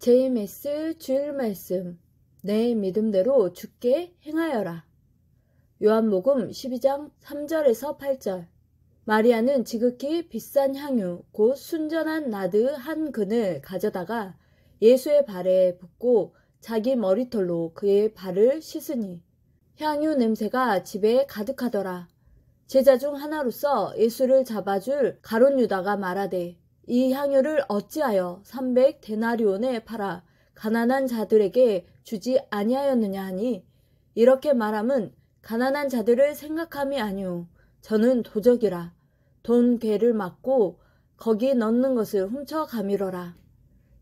제임스 주일 말씀 내 믿음대로 죽게 행하여라. 요한복음 12장 3절에서 8절 마리아는 지극히 비싼 향유 곧 순전한 나드 한 근을 가져다가 예수의 발에 붓고 자기 머리털로 그의 발을 씻으니 향유 냄새가 집에 가득하더라. 제자 중 하나로서 예수를 잡아줄 가론 유다가 말하되 이 향유를 어찌하여 삼백 데나리온에 팔아 가난한 자들에게 주지 아니하였느냐 하니 이렇게 말함은 가난한 자들을 생각함이 아니오 저는 도적이라 돈 괴를 막고 거기 넣는 것을 훔쳐 가밀어라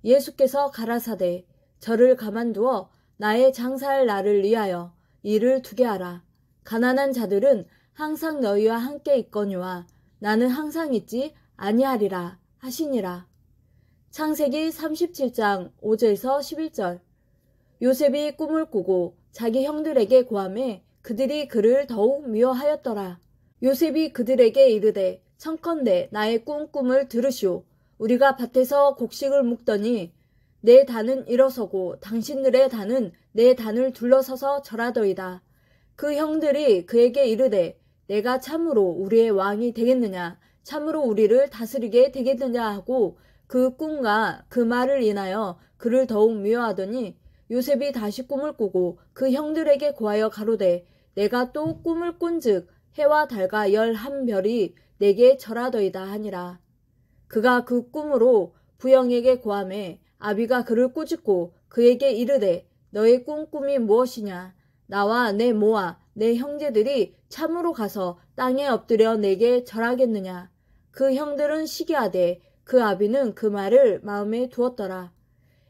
예수께서 가라사대 저를 가만두어 나의 장사할 나를 위하여 일을 두게 하라 가난한 자들은 항상 너희와 함께 있거니와 나는 항상 있지 아니하리라 하시니라. 창세기 37장 5절에서 11절 요셉이 꿈을 꾸고 자기 형들에게 고함해 그들이 그를 더욱 미워하였더라. 요셉이 그들에게 이르되 청컨대 나의 꿈 꿈을 들으시오. 우리가 밭에서 곡식을 묵더니내 단은 일어서고 당신들의 단은 내 단을 둘러서서 절하더이다. 그 형들이 그에게 이르되 내가 참으로 우리의 왕이 되겠느냐 참으로 우리를 다스리게 되겠느냐 하고 그 꿈과 그 말을 인하여 그를 더욱 미워하더니 요셉이 다시 꿈을 꾸고 그 형들에게 고하여 가로되 내가 또 꿈을 꾼즉 해와 달과 열한 별이 내게 절하더이다 하니라. 그가 그 꿈으로 부영에게 고함해 아비가 그를 꾸짖고 그에게 이르되 너의 꿈꿈이 무엇이냐 나와 내 모아 내 형제들이 참으로 가서 땅에 엎드려 내게 절하겠느냐 그 형들은 시기하되 그 아비는 그 말을 마음에 두었더라.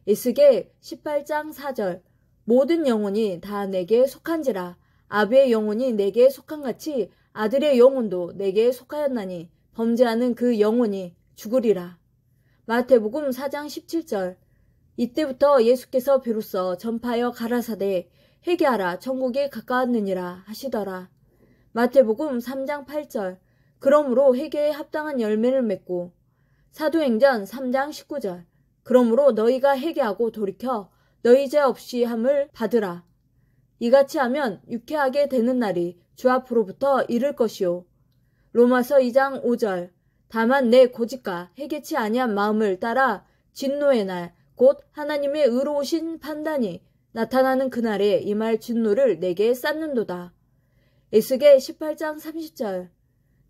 에스겔 18장 4절 모든 영혼이 다 내게 속한지라 아비의 영혼이 내게 속한 같이 아들의 영혼도 내게 속하였나니 범죄하는 그 영혼이 죽으리라. 마태복음 4장 17절 이때부터 예수께서 비로소 전파하여 가라사대 회개하라 천국에 가까웠느니라 하시더라. 마태복음 3장 8절 그러므로 회개에 합당한 열매를 맺고 사도행전 3장 19절 그러므로 너희가 회개하고 돌이켜 너희 죄 없이 함을 받으라. 이같이 하면 유쾌하게 되는 날이 주 앞으로부터 이를 것이요. 로마서 2장 5절 다만 내 고집과 회개치 아니한 마음을 따라 진노의 날 곧 하나님의 의로우신 판단이 나타나는 그날에 이 말 진노를 내게 쌓는도다. 에스겔 18장 30절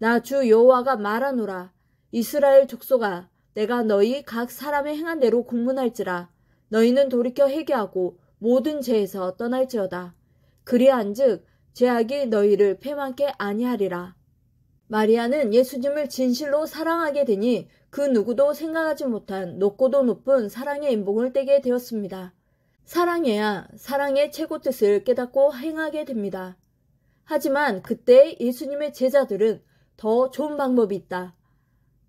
나주 여호와가 말하노라 이스라엘 족속아 내가 너희 각 사람의 행한 대로 공문할지라 너희는 돌이켜 회개하고 모든 죄에서 떠날지어다 그리한즉 죄악이 너희를 패망케 아니하리라 마리아는 예수님을 진실로 사랑하게 되니 그 누구도 생각하지 못한 높고도 높은 사랑의 인봉을 떼게 되었습니다. 사랑해야 사랑의 최고 뜻을 깨닫고 행하게 됩니다. 하지만 그때 예수님의 제자들은 더 좋은 방법이 있다.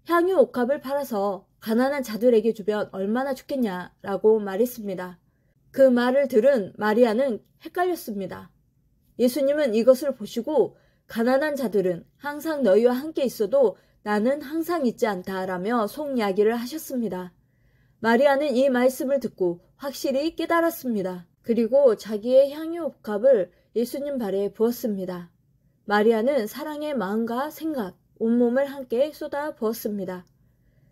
향유 옥합을 팔아서 가난한 자들에게 주면 얼마나 좋겠냐라고 말했습니다. 그 말을 들은 마리아는 헷갈렸습니다. 예수님은 이것을 보시고 가난한 자들은 항상 너희와 함께 있어도 나는 항상 있지 않다라며 속이야기를 하셨습니다. 마리아는 이 말씀을 듣고 확실히 깨달았습니다. 그리고 자기의 향유 옥합을 예수님 발에 부었습니다. 마리아는 사랑의 마음과 생각, 온몸을 함께 쏟아 부었습니다.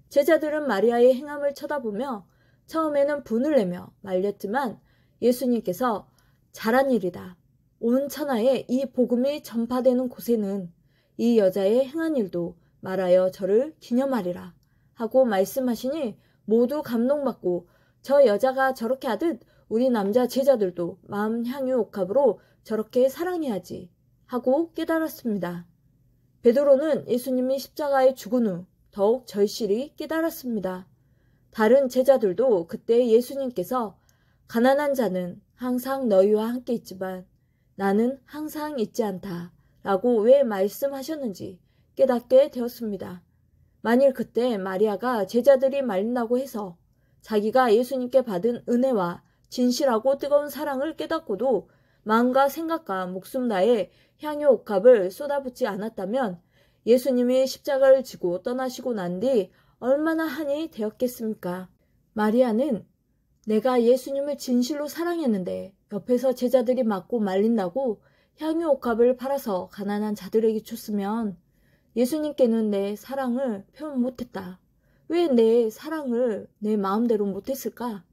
제자들은 마리아의 행함을 쳐다보며 처음에는 분을 내며 말렸지만 예수님께서 잘한 일이다. 온 천하에 이 복음이 전파되는 곳에는 이 여자의 행한 일도 말하여 저를 기념하리라 하고 말씀하시니 모두 감동받고 저 여자가 저렇게 하듯 우리 남자 제자들도 마음 향유 옥합으로 저렇게 사랑해야지 하고 깨달았습니다. 베드로는 예수님이 십자가에 죽은 후 더욱 절실히 깨달았습니다. 다른 제자들도 그때 예수님께서 가난한 자는 항상 너희와 함께 있지만 나는 항상 있지 않다 라고 왜 말씀하셨는지 깨닫게 되었습니다. 만일 그때 마리아가 제자들이 말린다고 해서 자기가 예수님께 받은 은혜와 진실하고 뜨거운 사랑을 깨닫고도 마음과 생각과 목숨 다해 향유 옥합을 쏟아붓지 않았다면 예수님이 십자가를 지고 떠나시고 난 뒤 얼마나 한이 되었겠습니까? 마리아는 내가 예수님을 진실로 사랑했는데 옆에서 제자들이 맞고 말린다고 향유 옥합을 팔아서 가난한 자들에게 줬으면 예수님께는 내 사랑을 표현 못했다. 왜 내 사랑을 내 마음대로 못했을까?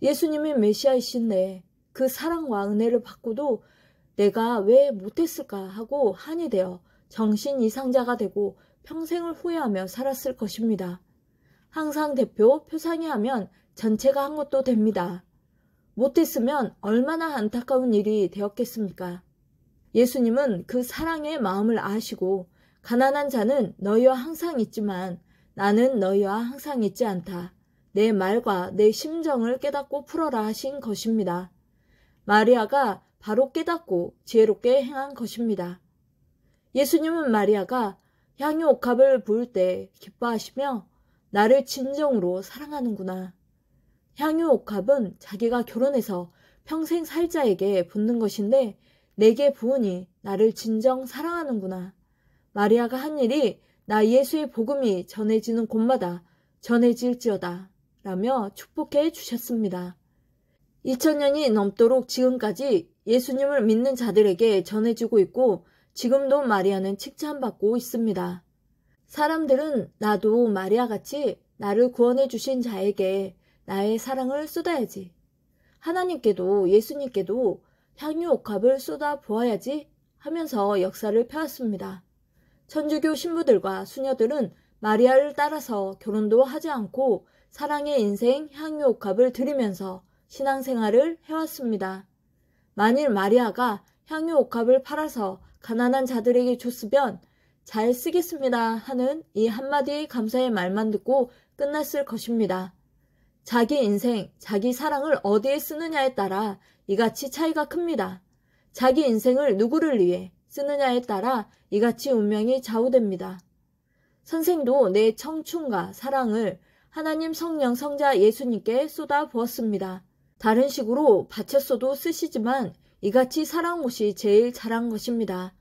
예수님이 메시아이신데 그 사랑과 은혜를 받고도 내가 왜 못했을까 하고 한이 되어 정신 이상자가 되고 평생을 후회하며 살았을 것입니다. 항상 대표 표상이 하면 전체가 한 것도 됩니다. 못했으면 얼마나 안타까운 일이 되었겠습니까? 예수님은 그 사랑의 마음을 아시고 가난한 자는 너희와 항상 있지만 나는 너희와 항상 있지 않다. 내 말과 내 심정을 깨닫고 풀어라 하신 것입니다. 마리아가 바로 깨닫고 지혜롭게 행한 것입니다. 예수님은 마리아가 향유 옥합을 부을 때 기뻐하시며 나를 진정으로 사랑하는구나. 향유 옥합은 자기가 결혼해서 평생 살 자에게 붙는 것인데 내게 부으니 나를 진정 사랑하는구나. 마리아가 한 일이 나 예수의 복음이 전해지는 곳마다 전해질지어다 라며 축복해 주셨습니다. 2000년이 넘도록 지금까지 예수님을 믿는 자들에게 전해주고 있고 지금도 마리아는 칭찬받고 있습니다. 사람들은 나도 마리아같이 나를 구원해 주신 자에게 나의 사랑을 쏟아야지. 하나님께도 예수님께도 향유 옥합을 쏟아 보아야지 하면서 역사를 펴왔습니다. 천주교 신부들과 수녀들은 마리아를 따라서 결혼도 하지 않고 사랑의 인생 향유 옥합을 드리면서 신앙생활을 해왔습니다. 만일 마리아가 향유 옥합을 팔아서 가난한 자들에게 줬으면 잘 쓰겠습니다 하는 이 한마디의 감사의 말만 듣고 끝났을 것입니다. 자기 인생, 자기 사랑을 어디에 쓰느냐에 따라 이같이 차이가 큽니다. 자기 인생을 누구를 위해 쓰느냐에 따라 이같이 운명이 좌우됩니다. 선생도 내 청춘과 사랑을 하나님 성령 성자 예수님께 쏟아 부었습니다. 다른 식으로 바쳤어도 쓰시지만 이같이 살아온 것이 제일 잘한 것입니다.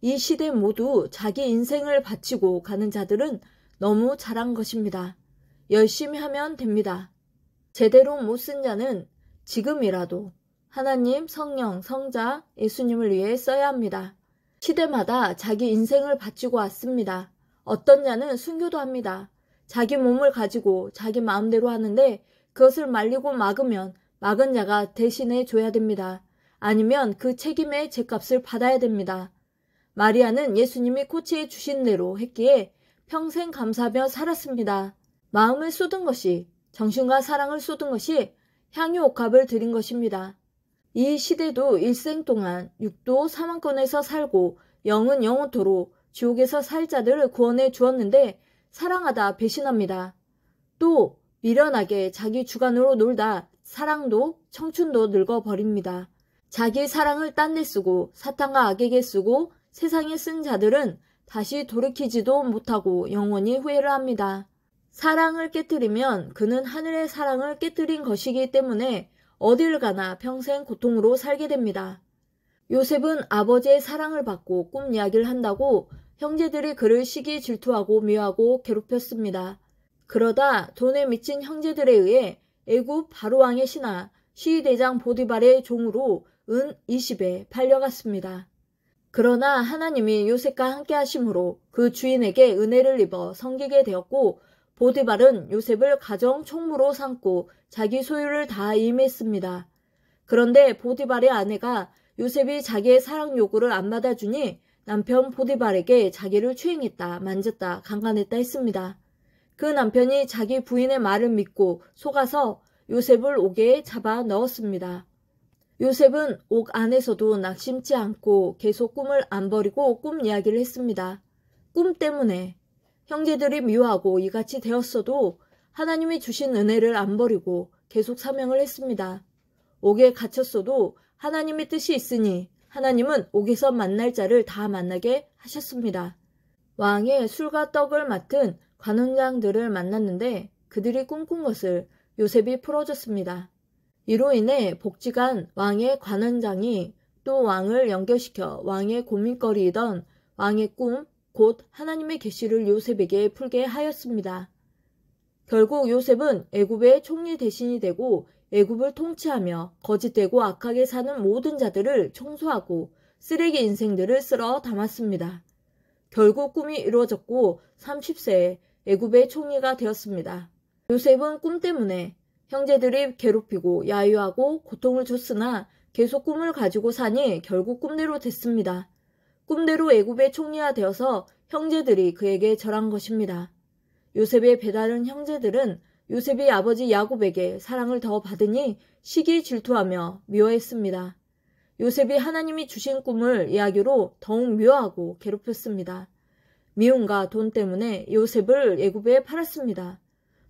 이 시대 모두 자기 인생을 바치고 가는 자들은 너무 잘한 것입니다. 열심히 하면 됩니다. 제대로 못 쓴 자는 지금이라도 하나님, 성령, 성자, 예수님을 위해 써야 합니다. 시대마다 자기 인생을 바치고 왔습니다. 어떤 자는 순교도 합니다. 자기 몸을 가지고 자기 마음대로 하는데 그것을 말리고 막으면 막은 자가 대신해 줘야 됩니다. 아니면 그 책임의 제값을 받아야 됩니다. 마리아는 예수님이 코치해 주신 대로 했기에 평생 감사하며 살았습니다. 마음을 쏟은 것이 정신과 사랑을 쏟은 것이 향유 옥합을 드린 것입니다. 이 시대도 일생 동안 육도 사망권에서 살고 영은 영원토로 지옥에서 살 자들을 구원해 주었는데 사랑하다 배신합니다. 또 미련하게 자기 주관으로 놀다 사랑도 청춘도 늙어버립니다. 자기 사랑을 딴 데 쓰고 사탄과 악에게 쓰고 세상에 쓴 자들은 다시 돌이키지도 못하고 영원히 후회를 합니다. 사랑을 깨뜨리면 그는 하늘의 사랑을 깨뜨린 것이기 때문에 어딜 가나 평생 고통으로 살게 됩니다. 요셉은 아버지의 사랑을 받고 꿈 이야기를 한다고 형제들이 그를 시기 질투하고 미워하고 괴롭혔습니다. 그러다 돈에 미친 형제들에 의해 애굽 바로왕의 신하 시대장 보디발의 종으로 은 20에 팔려갔습니다. 그러나 하나님이 요셉과 함께 하심으로 그 주인에게 은혜를 입어 섬기게 되었고 보디발은 요셉을 가정 총무로 삼고 자기 소유를 다 임했습니다. 그런데 보디발의 아내가 요셉이 자기의 사랑 요구를 안 받아주니 남편 보디발에게 자기를 추행했다, 만졌다, 강간했다 했습니다. 그 남편이 자기 부인의 말을 믿고 속아서 요셉을 옥에 잡아 넣었습니다. 요셉은 옥 안에서도 낙심치 않고 계속 꿈을 안 버리고 꿈 이야기를 했습니다. 꿈 때문에 형제들이 미워하고 이같이 되었어도 하나님이 주신 은혜를 안 버리고 계속 사명을 했습니다. 옥에 갇혔어도 하나님의 뜻이 있으니 하나님은 옥에서 만날 자를 다 만나게 하셨습니다. 왕의 술과 떡을 맡은 관원장들을 만났는데 그들이 꿈꾼 것을 요셉이 풀어줬습니다. 이로 인해 복지관 왕의 관원장이 또 왕을 연결시켜 왕의 고민거리이던 왕의 꿈, 곧 하나님의 계시를 요셉에게 풀게 하였습니다. 결국 요셉은 애굽의 총리 대신이 되고 애굽을 통치하며 거짓되고 악하게 사는 모든 자들을 청소하고 쓰레기 인생들을 쓸어 담았습니다. 결국 꿈이 이루어졌고 30세에 애굽의 총리가 되었습니다. 요셉은 꿈 때문에 형제들이 괴롭히고 야유하고 고통을 줬으나 계속 꿈을 가지고 사니 결국 꿈대로 됐습니다. 꿈대로 애굽의 총리가 되어서 형제들이 그에게 절한 것입니다. 요셉의 배다른 형제들은 요셉이 아버지 야곱에게 사랑을 더 받으니 시기 질투하며 미워했습니다. 요셉이 하나님이 주신 꿈을 이야기로 더욱 묘하고 괴롭혔습니다. 미움과 돈 때문에 요셉을 예굽에 팔았습니다.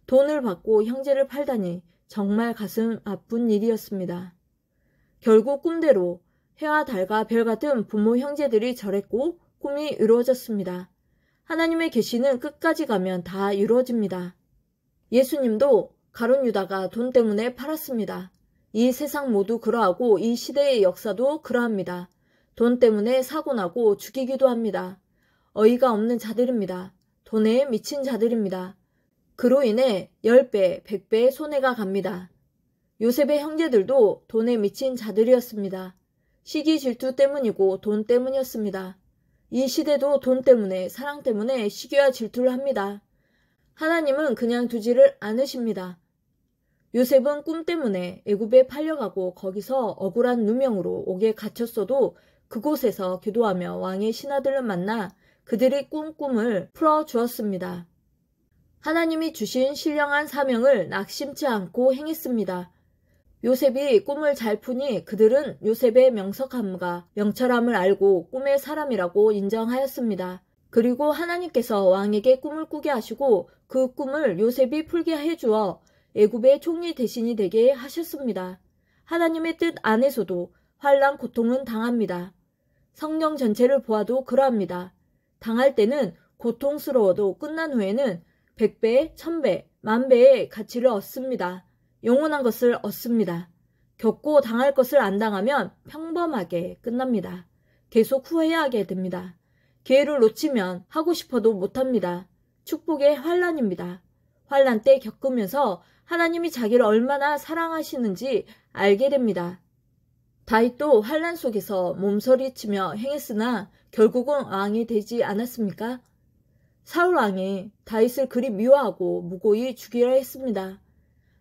돈을 받고 형제를 팔다니 정말 가슴 아픈 일이었습니다. 결국 꿈대로 해와 달과 별 같은 부모 형제들이 절했고 꿈이 이루어졌습니다. 하나님의 계시는 끝까지 가면 다 이루어집니다. 예수님도 가론 유다가 돈 때문에 팔았습니다. 이 세상 모두 그러하고 이 시대의 역사도 그러합니다. 돈 때문에 사고 나고 죽이기도 합니다. 어이가 없는 자들입니다. 돈에 미친 자들입니다. 그로 인해 10배, 100배의 손해가 갑니다. 요셉의 형제들도 돈에 미친 자들이었습니다. 시기 질투 때문이고 돈 때문이었습니다. 이 시대도 돈 때문에, 사랑 때문에 시기와 질투를 합니다. 하나님은 그냥 두지를 않으십니다. 요셉은 꿈 때문에 애굽에 팔려가고 거기서 억울한 누명으로 옥에 갇혔어도 그곳에서 기도하며 왕의 신하들을 만나 그들이 꿈 꿈을 풀어주었습니다. 하나님이 주신 신령한 사명을 낙심치 않고 행했습니다. 요셉이 꿈을 잘 푸니 그들은 요셉의 명석함과 명철함을 알고 꿈의 사람이라고 인정하였습니다. 그리고 하나님께서 왕에게 꿈을 꾸게 하시고 그 꿈을 요셉이 풀게 해주어 애굽의 총리 대신이 되게 하셨습니다. 하나님의 뜻 안에서도 환란 고통은 당합니다. 성령 전체를 보아도 그러합니다. 당할 때는 고통스러워도 끝난 후에는 백배천배 만배의 가치를 얻습니다. 영원한 것을 얻습니다. 겪고 당할 것을 안 당하면 평범하게 끝납니다. 계속 후회하게 됩니다. 기회를 놓치면 하고 싶어도 못합니다. 축복의 환란입니다. 환란 때 겪으면서 하나님이 자기를 얼마나 사랑하시는지 알게 됩니다. 다윗도 환란 속에서 몸서리치며 행했으나 결국은 왕이 되지 않았습니까? 사울 왕이 다윗을 그리 미워하고 무고히 죽이라 했습니다.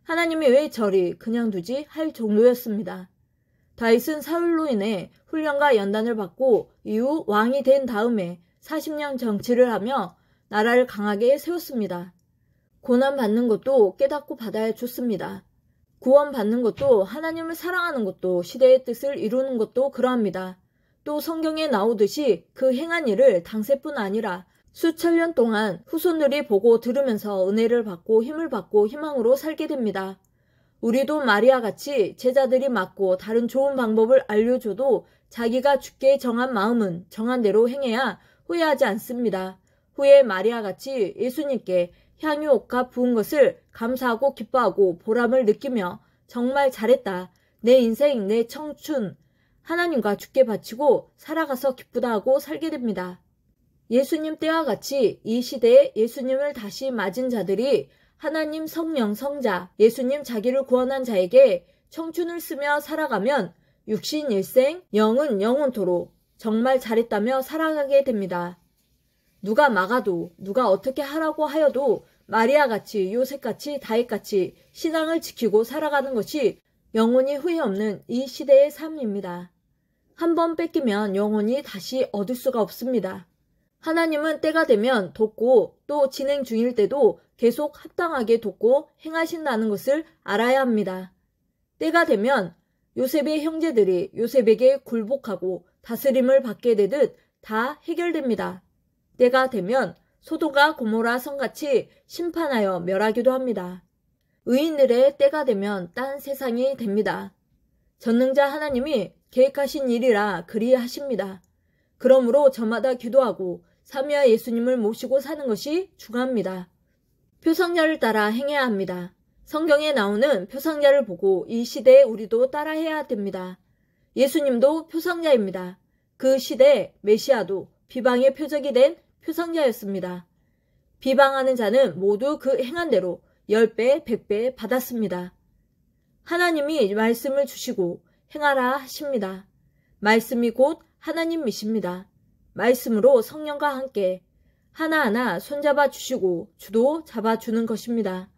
하나님이 왜 저리 그냥 두지 할 정도였습니다. 다윗은 사울로 인해 훈련과 연단을 받고 이후 왕이 된 다음에 40년 정치를 하며 나라를 강하게 세웠습니다. 고난받는 것도 깨닫고 받아야 좋습니다. 구원받는 것도 하나님을 사랑하는 것도 시대의 뜻을 이루는 것도 그러합니다. 또 성경에 나오듯이 그 행한 일을 당세뿐 아니라 수천 년 동안 후손들이 보고 들으면서 은혜를 받고 힘을 받고 희망으로 살게 됩니다. 우리도 마리아 같이 제자들이 맞고 다른 좋은 방법을 알려줘도 자기가 죽게 정한 마음은 정한 대로 행해야 후회하지 않습니다. 후에 마리아 같이 예수님께 향유옥과 부은 것을 감사하고 기뻐하고 보람을 느끼며 정말 잘했다. 내 인생, 내 청춘. 하나님과 주께 바치고 살아가서 기쁘다 하고 살게 됩니다. 예수님 때와 같이 이 시대에 예수님을 다시 맞은 자들이 하나님 성령 성자, 예수님 자기를 구원한 자에게 청춘을 쓰며 살아가면 육신 일생, 영은 영원토로 정말 잘했다며 살아가게 됩니다. 누가 막아도, 누가 어떻게 하라고 하여도 마리아같이 요셉같이 다윗같이 신앙을 지키고 살아가는 것이 영혼이 후회 없는 이 시대의 삶입니다. 한번 뺏기면 영혼이 다시 얻을 수가 없습니다. 하나님은 때가 되면 돕고 또 진행 중일 때도 계속 합당하게 돕고 행하신다는 것을 알아야 합니다. 때가 되면 요셉의 형제들이 요셉에게 굴복하고 다스림을 받게 되듯 다 해결됩니다. 때가 되면 소도가 고모라 성같이 심판하여 멸하기도 합니다. 의인들의 때가 되면 딴 세상이 됩니다. 전능자 하나님이 계획하신 일이라 그리하십니다. 그러므로 저마다 기도하고 사미아 예수님을 모시고 사는 것이 중요합니다. 표상자를 따라 행해야 합니다. 성경에 나오는 표상자를 보고 이 시대에 우리도 따라해야 됩니다. 예수님도 표상자입니다. 그 시대 메시아도 비방의 표적이 된 표상자였습니다. 비방하는 자는 모두 그 행한 대로 10배, 100배 받았습니다. 하나님이 말씀을 주시고 행하라 하십니다. 말씀이 곧 하나님이십니다. 말씀으로 성령과 함께 하나하나 손잡아 주시고 주도 잡아 주는 것입니다.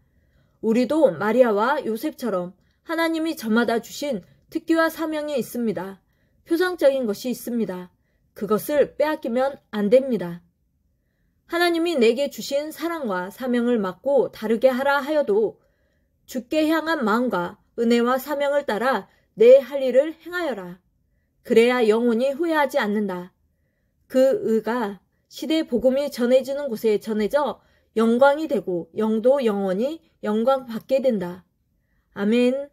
우리도 마리아와 요셉처럼 하나님이 저마다 주신 특기와 사명이 있습니다. 표상적인 것이 있습니다. 그것을 빼앗기면 안 됩니다. 하나님이 내게 주신 사랑과 사명을 맡고 다르게 하라 하여도 주께 향한 마음과 은혜와 사명을 따라 내 할 일을 행하여라. 그래야 영혼이 후회하지 않는다. 그 의가 시대 복음이 전해지는 곳에 전해져 영광이 되고 영도 영원히 영광 받게 된다. 아멘.